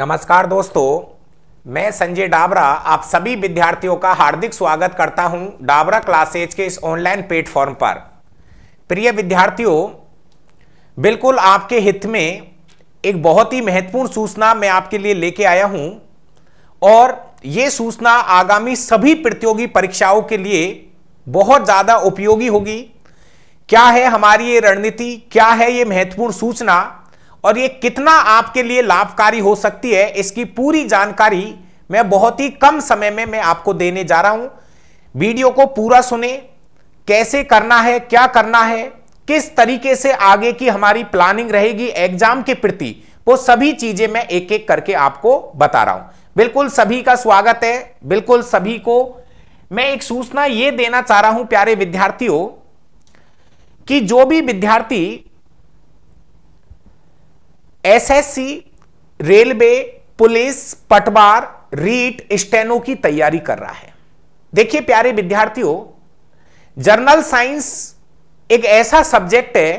नमस्कार दोस्तों मैं संजय डाबरा आप सभी विद्यार्थियों का हार्दिक स्वागत करता हूं डाबरा क्लासेज के इस ऑनलाइन प्लेटफॉर्म पर प्रिय विद्यार्थियों बिल्कुल आपके हित में एक बहुत ही महत्वपूर्ण सूचना मैं आपके लिए लेके आया हूं और ये सूचना आगामी सभी प्रतियोगी परीक्षाओं के लिए बहुत ज़्यादा उपयोगी होगी क्या है हमारी ये रणनीति क्या है ये महत्वपूर्ण सूचना और ये कितना आपके लिए लाभकारी हो सकती है इसकी पूरी जानकारी मैं बहुत ही कम समय में मैं आपको देने जा रहा हूं वीडियो को पूरा सुने कैसे करना है क्या करना है किस तरीके से आगे की हमारी प्लानिंग रहेगी एग्जाम के प्रति वो सभी चीजें मैं एक एक करके आपको बता रहा हूं बिल्कुल सभी का स्वागत है बिल्कुल सभी को मैं एक सूचना ये देना चाह रहा हूं प्यारे विद्यार्थियों कि जो भी विद्यार्थी एसएससी रेलवे पुलिस पटवार रीट स्टेनो की तैयारी कर रहा है देखिए प्यारे विद्यार्थियों जर्नल साइंस एक ऐसा सब्जेक्ट है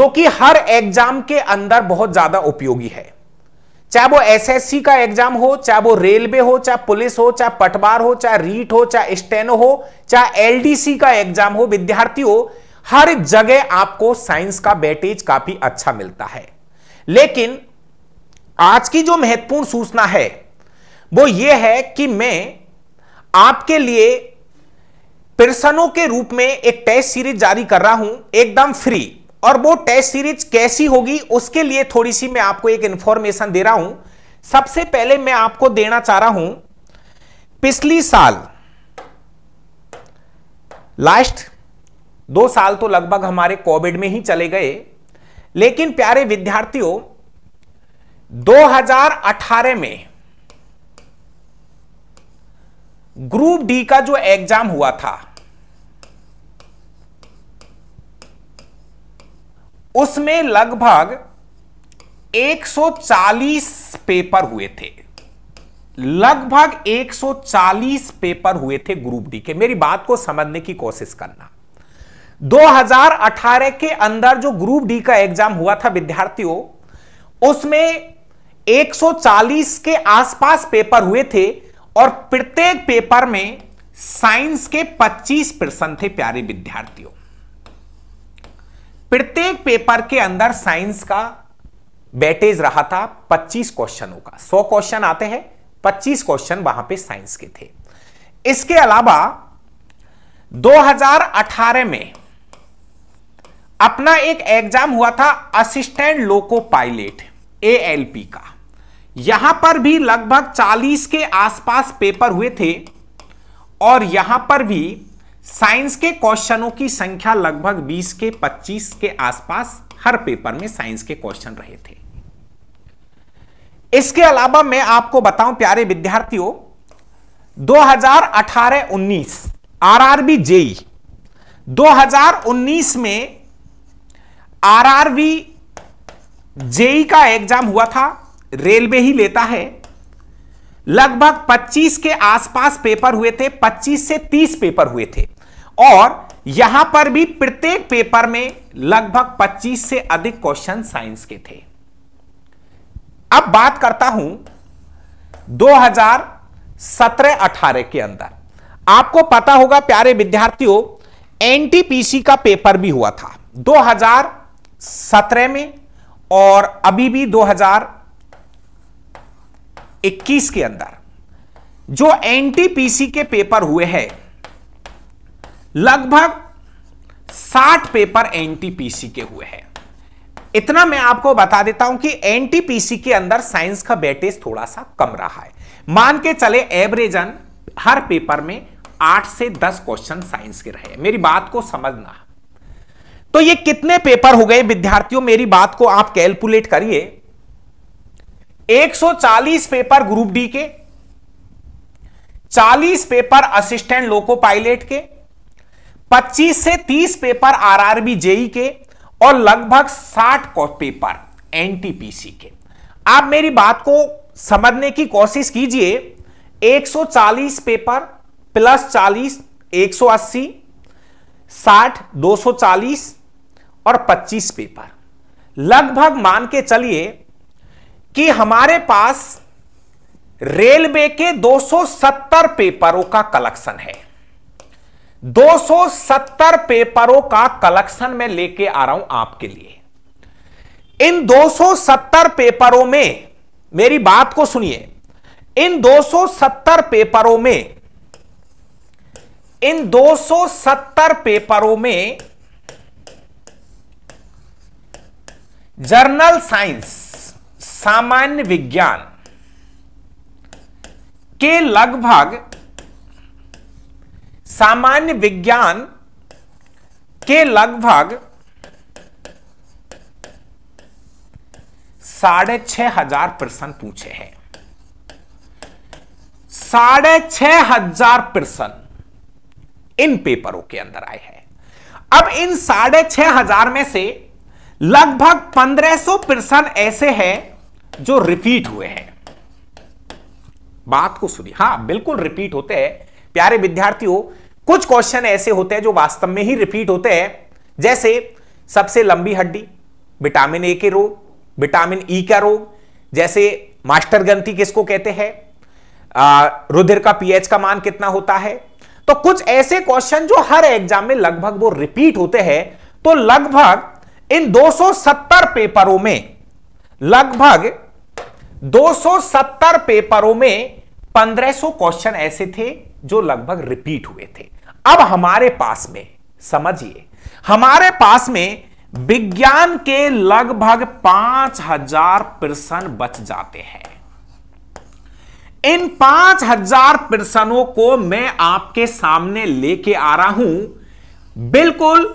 जो कि हर एग्जाम के अंदर बहुत ज्यादा उपयोगी है चाहे वो एसएससी का एग्जाम हो चाहे वो रेलवे हो चाहे पुलिस हो चाहे पटवार हो चाहे रीट हो चाहे स्टेनो हो चाहे एलडीसी का एग्जाम हो विद्यार्थियों हर जगह आपको साइंस का बैटेज काफी अच्छा मिलता है लेकिन आज की जो महत्वपूर्ण सूचना है वो ये है कि मैं आपके लिए पर्सनों के रूप में एक टेस्ट सीरीज जारी कर रहा हूं एकदम फ्री और वो टेस्ट सीरीज कैसी होगी उसके लिए थोड़ी सी मैं आपको एक इंफॉर्मेशन दे रहा हूं सबसे पहले मैं आपको देना चाह रहा हूं पिछली साल लास्ट दो साल तो लगभग हमारे कोविड में ही चले गए लेकिन प्यारे विद्यार्थियों 2018 में ग्रुप डी का जो एग्जाम हुआ था उसमें लगभग 140 पेपर हुए थे लगभग 140 पेपर हुए थे ग्रुप डी के मेरी बात को समझने की कोशिश करना 2018 के अंदर जो ग्रुप डी का एग्जाम हुआ था विद्यार्थियों उसमें 140 के आसपास पेपर हुए थे और प्रत्येक पेपर में साइंस के 25 प्रश्न थे प्यारे विद्यार्थियों प्रत्येक पेपर के अंदर साइंस का बैटेज रहा था 25 क्वेश्चनों का 100 क्वेश्चन आते हैं 25 क्वेश्चन वहां पे साइंस के थे इसके अलावा 2018 में अपना एक एग्जाम हुआ था असिस्टेंट लोको पायलट ए का यहां पर भी लगभग 40 के आसपास पेपर हुए थे और यहां पर भी साइंस के क्वेश्चनों की संख्या लगभग 20 के 25 के आसपास हर पेपर में साइंस के क्वेश्चन रहे थे इसके अलावा मैं आपको बताऊं प्यारे विद्यार्थियों 2018-19 आरआरबी जेई 2019 में वी जेई का एग्जाम हुआ था रेलवे ही लेता है लगभग 25 के आसपास पेपर हुए थे 25 से 30 पेपर हुए थे और यहां पर भी प्रत्येक पेपर में लगभग 25 से अधिक क्वेश्चन साइंस के थे अब बात करता हूं 2017-18 के अंदर आपको पता होगा प्यारे विद्यार्थियों एनटीपीसी का पेपर भी हुआ था सत्रह में और अभी भी 2021 के अंदर जो एनटीपीसी के पेपर हुए हैं लगभग 60 पेपर एनटीपीसी के हुए हैं इतना मैं आपको बता देता हूं कि एनटीपीसी के अंदर साइंस का बैटेज थोड़ा सा कम रहा है मान के चले एवरेजन हर पेपर में आठ से दस क्वेश्चन साइंस के रहे मेरी बात को समझना तो ये कितने पेपर हो गए विद्यार्थियों मेरी बात को आप कैलकुलेट करिए 140 पेपर ग्रुप डी के 40 पेपर असिस्टेंट लोको पायलट के 25 से 30 पेपर आरआरबी जेई के और लगभग 60 पेपर एनटीपीसी के आप मेरी बात को समझने की कोशिश कीजिए 140 पेपर प्लस 40 180 60 240 और 25 पेपर लगभग मान के चलिए कि हमारे पास रेलवे के 270 पेपरों का कलेक्शन है 270 पेपरों का कलेक्शन मैं लेके आ रहा हूं आपके लिए इन 270 पेपरों में मेरी बात को सुनिए इन 270 पेपरों में इन 270 पेपरों में जर्नल साइंस सामान्य विज्ञान के लगभग सामान्य विज्ञान के लगभग साढ़े छह हजार प्रश्न पूछे हैं साढ़े छह हजार प्रश्न इन पेपरों के अंदर आए हैं अब इन साढ़े छह हजार में से लगभग पंद्रह सौ ऐसे हैं जो रिपीट हुए हैं बात को सुनिए हां बिल्कुल रिपीट होते हैं प्यारे विद्यार्थियों कुछ क्वेश्चन ऐसे होते हैं जो वास्तव में ही रिपीट होते हैं जैसे सबसे लंबी हड्डी विटामिन ए के रोग विटामिन ई e का रोग जैसे मास्टर गंती किसको कहते हैं रुधिर का पीएच का मान कितना होता है तो कुछ ऐसे क्वेश्चन जो हर एग्जाम में लगभग वो रिपीट होते हैं तो लगभग इन 270 पेपरों में लगभग 270 पेपरों में 1500 क्वेश्चन ऐसे थे जो लगभग रिपीट हुए थे अब हमारे पास में समझिए हमारे पास में विज्ञान के लगभग 5000 प्रश्न बच जाते हैं इन पांच हजार प्रश्नों को मैं आपके सामने लेके आ रहा हूं बिल्कुल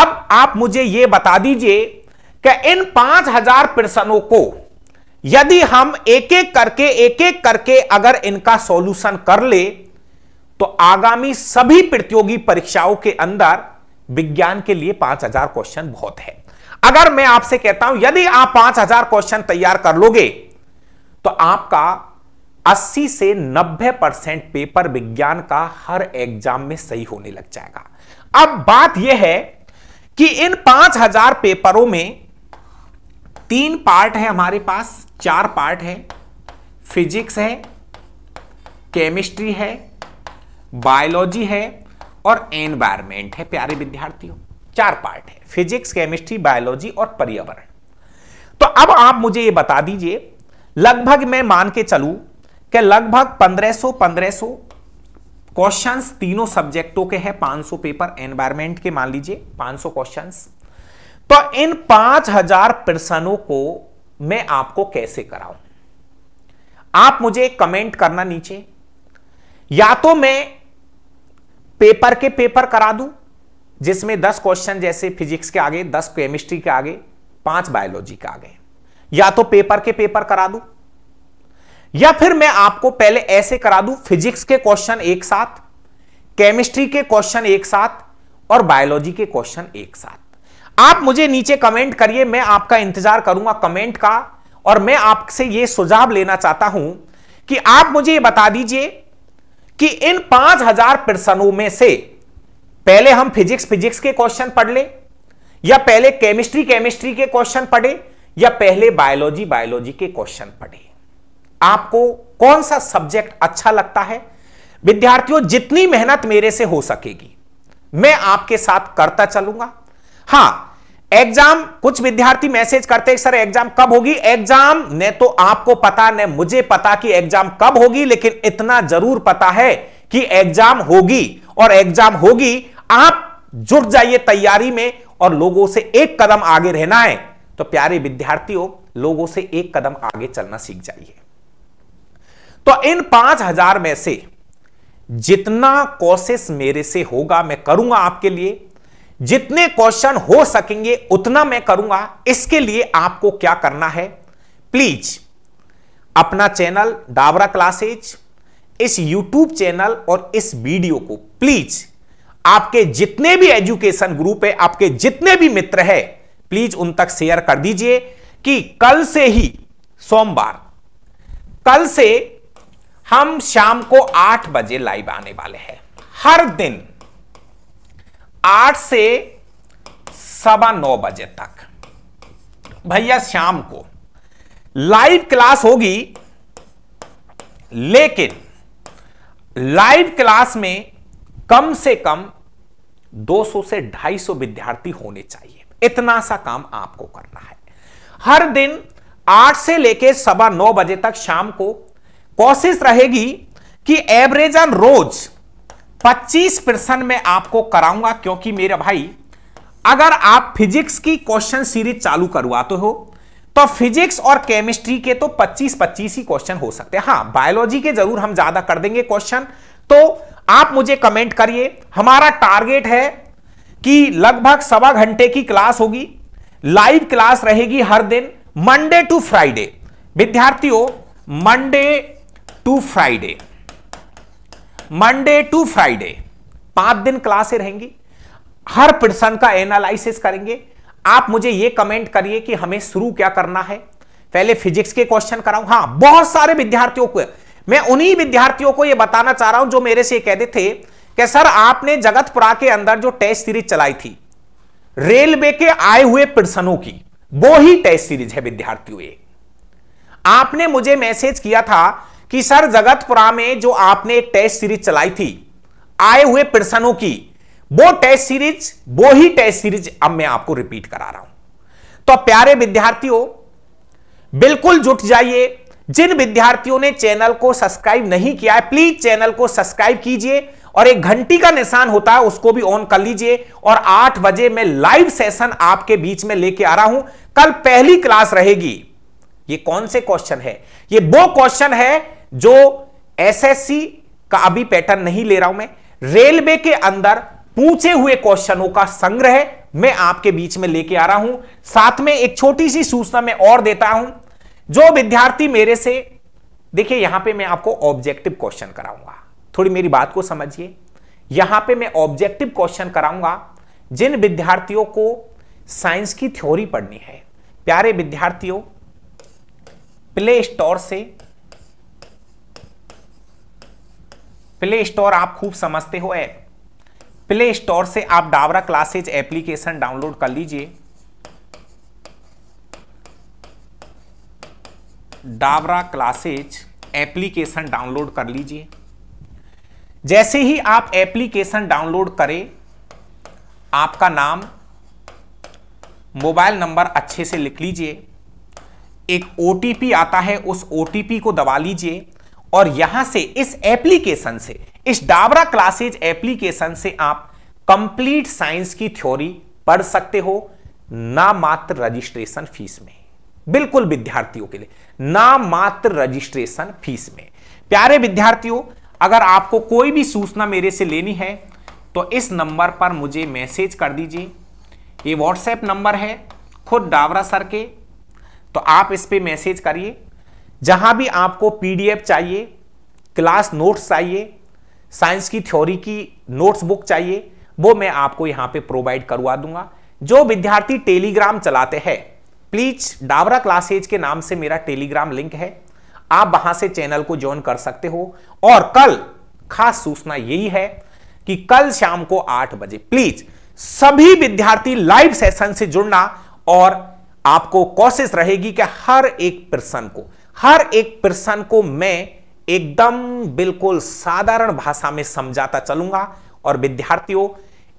अब आप मुझे यह बता दीजिए कि इन पांच हजार प्रश्नों को यदि हम एक एक करके एक एक करके अगर इनका सॉल्यूशन कर ले तो आगामी सभी प्रतियोगी परीक्षाओं के अंदर विज्ञान के लिए पांच हजार क्वेश्चन बहुत है अगर मैं आपसे कहता हूं यदि आप पांच हजार क्वेश्चन तैयार कर लोगे तो आपका 80 से 90 परसेंट पेपर विज्ञान का हर एग्जाम में सही होने लग जाएगा अब बात यह है कि इन पांच हजार पेपरों में तीन पार्ट है हमारे पास चार पार्ट है फिजिक्स है केमिस्ट्री है बायोलॉजी है और एनवायरमेंट है प्यारे विद्यार्थियों चार पार्ट है फिजिक्स केमिस्ट्री बायोलॉजी और पर्यावरण तो अब आप मुझे ये बता दीजिए लगभग मैं मान के चलूं कि लगभग 1500 1500 क्वेश्चंस तीनों सब्जेक्टों के हैं 500 पेपर एनवायरमेंट के मान लीजिए 500 क्वेश्चंस तो इन 5000 प्रश्नों को मैं आपको कैसे कराऊं आप मुझे कमेंट करना नीचे या तो मैं पेपर के पेपर करा दूं जिसमें 10 क्वेश्चन जैसे फिजिक्स के आगे 10 केमिस्ट्री के आगे पांच बायोलॉजी के आगे या तो पेपर के पेपर करा दूं या फिर मैं आपको पहले ऐसे करा दूं फिजिक्स के क्वेश्चन एक साथ केमिस्ट्री के क्वेश्चन एक साथ और बायोलॉजी के क्वेश्चन एक साथ आप मुझे नीचे कमेंट करिए मैं आपका इंतजार करूंगा कमेंट का और मैं आपसे यह सुझाव लेना चाहता हूं कि आप मुझे यह बता दीजिए कि इन पांच हजार प्रश्नों में से पहले हम फिजिक्स फिजिक्स के क्वेश्चन पढ़ लें या पहले केमिस्ट्री केमिस्ट्री के क्वेश्चन पढ़े या पहले बायोलॉजी बायोलॉजी के क्वेश्चन पढ़े आपको कौन सा सब्जेक्ट अच्छा लगता है विद्यार्थियों जितनी मेहनत मेरे से हो सकेगी मैं आपके साथ करता चलूंगा हां एग्जाम कुछ विद्यार्थी मैसेज करते हैं सर एग्जाम कब होगी एग्जाम न तो आपको पता न मुझे पता कि एग्जाम कब होगी लेकिन इतना जरूर पता है कि एग्जाम होगी और एग्जाम होगी आप जुट जाइए तैयारी में और लोगों से एक कदम आगे रहना है तो प्यारे विद्यार्थियों लोगों से एक कदम आगे चलना सीख जाइए तो इन पांच हजार में से जितना कोशिश मेरे से होगा मैं करूंगा आपके लिए जितने क्वेश्चन हो सकेंगे उतना मैं करूंगा इसके लिए आपको क्या करना है प्लीज अपना चैनल डाबरा क्लासेज इस यूट्यूब चैनल और इस वीडियो को प्लीज आपके जितने भी एजुकेशन ग्रुप है आपके जितने भी मित्र है प्लीज उन तक शेयर कर दीजिए कि कल से ही सोमवार कल से हम शाम को आठ बजे लाइव आने वाले हैं हर दिन आठ से सवा नौ बजे तक भैया शाम को लाइव क्लास होगी लेकिन लाइव क्लास में कम से कम 200 से 250 विद्यार्थी होने चाहिए इतना सा काम आपको करना है हर दिन आठ से लेकर सवा नौ बजे तक शाम को कोशिश रहेगी कि एवरेज ऑन रोज 25 परसेंट में आपको कराऊंगा क्योंकि मेरे भाई अगर आप फिजिक्स की क्वेश्चन सीरीज चालू करवाते हो तो फिजिक्स और केमिस्ट्री के तो 25-25 ही क्वेश्चन हो सकते हैं हाँ बायोलॉजी के जरूर हम ज्यादा कर देंगे क्वेश्चन तो आप मुझे कमेंट करिए हमारा टारगेट है कि लगभग सवा घंटे की क्लास होगी लाइव क्लास रहेगी हर दिन मंडे टू फ्राइडे विद्यार्थियों Monday to Friday Monday to Friday पांच दिन क्लासें रहेंगी हर पर्सन का एनालिसिस करेंगे आप मुझे यह कमेंट करिए कि हमें शुरू क्या करना है पहले फिजिक्स के क्वेश्चन कराऊं हां बहुत सारे विद्यार्थियों को मैं उन्हीं विद्यार्थियों को यह बताना चाह रहा हूं जो मेरे से कहते थे कि सर आपने जगतपुरा के अंदर जो टेस्ट सीरीज चलाई थी रेलवे के आए हुए पर्सनों की वो ही टेस्ट सीरीज है विद्यार्थियों आपने मुझे मैसेज किया था कि सर जगतपुरा में जो आपने टेस्ट सीरीज चलाई थी आए हुए प्रश्नों की वो टेस्ट सीरीज वो ही टेस्ट सीरीज अब मैं आपको रिपीट करा रहा हूं तो प्यारे विद्यार्थियों बिल्कुल जुट जाइए जिन विद्यार्थियों ने चैनल को सब्सक्राइब नहीं किया है प्लीज चैनल को सब्सक्राइब कीजिए और एक घंटी का निशान होता है उसको भी ऑन कर लीजिए और आठ बजे मैं लाइव सेशन आपके बीच में लेके आ रहा हूं कल पहली क्लास रहेगी ये कौन से क्वेश्चन है ये वो क्वेश्चन है जो एसएससी का अभी पैटर्न नहीं ले रहा हूं मैं रेलवे के अंदर पूछे हुए क्वेश्चनों का संग्रह मैं आपके बीच में लेके आ रहा हूं साथ में एक छोटी सी सूचना मैं और देता हूं जो विद्यार्थी मेरे से देखिए यहां पे मैं आपको ऑब्जेक्टिव क्वेश्चन कराऊंगा थोड़ी मेरी बात को समझिए यहां पे मैं ऑब्जेक्टिव क्वेश्चन कराऊंगा जिन विद्यार्थियों को साइंस की थ्योरी पढ़नी है प्यारे विद्यार्थियों प्ले स्टोर से प्ले स्टोर आप खूब समझते हो ऐप प्ले स्टोर से आप डाबरा क्लासेज एप्लीकेशन डाउनलोड कर लीजिए डाबरा क्लासेज एप्लीकेशन डाउनलोड कर लीजिए जैसे ही आप एप्लीकेशन डाउनलोड करें आपका नाम मोबाइल नंबर अच्छे से लिख लीजिए एक ओ आता है उस ओ को दबा लीजिए और यहां से इस एप्लीकेशन से इस डाबरा क्लासेज एप्लीकेशन से आप कंप्लीट साइंस की थ्योरी पढ़ सकते हो ना मात्र रजिस्ट्रेशन फीस में बिल्कुल विद्यार्थियों के लिए ना मात्र रजिस्ट्रेशन फीस में प्यारे विद्यार्थियों अगर आपको कोई भी सूचना मेरे से लेनी है तो इस नंबर पर मुझे मैसेज कर दीजिए ये व्हाट्सएप नंबर है खुद डावरा सर के तो आप इस पर मैसेज करिए जहां भी आपको पीडीएफ चाहिए क्लास नोट्स चाहिए साइंस की थ्योरी की नोट्स बुक चाहिए वो मैं आपको यहां पे प्रोवाइड करवा दूंगा जो विद्यार्थी टेलीग्राम चलाते हैं प्लीज डाबरा क्लासेज के नाम से मेरा टेलीग्राम लिंक है आप वहां से चैनल को ज्वाइन कर सकते हो और कल खास सूचना यही है कि कल शाम को आठ बजे प्लीज सभी विद्यार्थी लाइव सेशन से जुड़ना और आपको कोशिश रहेगी कि हर एक पर्सन को हर एक प्रश्न को मैं एकदम बिल्कुल साधारण भाषा में समझाता चलूंगा और विद्यार्थियों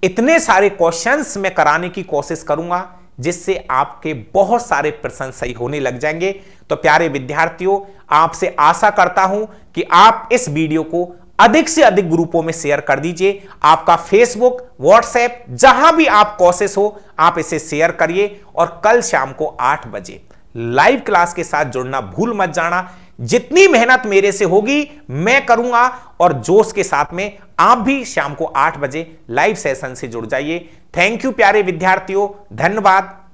इतने सारे क्वेश्चंस मैं कराने की कोशिश करूंगा जिससे आपके बहुत सारे प्रश्न सही होने लग जाएंगे तो प्यारे विद्यार्थियों आपसे आशा करता हूं कि आप इस वीडियो को अधिक से अधिक ग्रुपों में शेयर कर दीजिए आपका फेसबुक व्हाट्सएप जहां भी आप कोशिश हो आप इसे शेयर करिए और कल शाम को आठ बजे लाइव क्लास के साथ जुड़ना भूल मत जाना जितनी मेहनत मेरे से होगी मैं करूंगा और जोश के साथ में आप भी शाम को आठ बजे लाइव सेशन से जुड़ जाइए थैंक यू प्यारे विद्यार्थियों धन्यवाद